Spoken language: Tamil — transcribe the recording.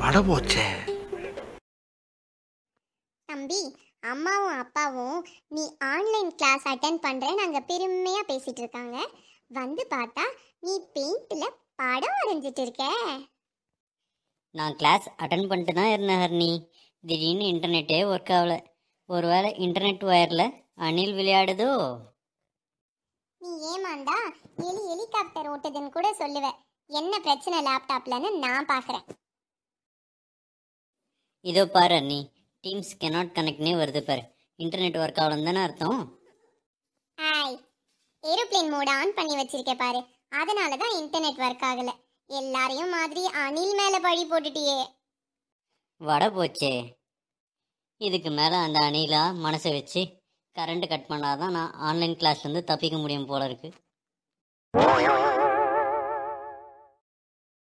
வட தம்பி அம்மாவும் அப்பாவும் நீ ஆன்லைன் கிளாஸ் அட்டன் பண்ணுறேன்னு அங்கே பெருமையாக பேசிகிட்டு இருக்காங்க வந்து பார்த்தா நீ பெயிண்டில் படம் வரைஞ்சிட்டு இருக்க நான் கிளாஸ் அட்டன் பண்ணிட்டு தான் இருந்தேன் ஹர்னி திடீர்னு இன்டர்நெட்டே ஒர்க் ஆகலை ஒருவேளை இன்டர்நெட் ஒயரில் அணில் விளையாடுதோ நீ ஏமாண்டா எலி ஹெலிகாப்டர் ஓட்டுதுன்னு கூட சொல்லுவேன் என்ன பிரச்சனை லேப்டாப்லன்னு நான் பார்க்குறேன் இதோ பாரு நீ டீம்ஸ் கெனாட் கனெக்ட்னே வருது பாரு இன்டர்நெட் ஒர்க் ஆகலன்னு தானே அர்த்தம் ஆய் ஏரோப்ளேன் மோட் ஆன் பண்ணி வச்சிருக்கே பாரு அதனால தான் இன்டர்நெட் ஒர்க் ஆகல எல்லாரையும் மாதிரி அணில் மேல பழி போட்டுட்டியே வட போச்சே இதுக்கு மேலே அந்த அணிலா மனசை வச்சு கரண்ட் கட் பண்ணாதான் நான் ஆன்லைன் கிளாஸ்லேருந்து தப்பிக்க முடியும் போல இருக்குது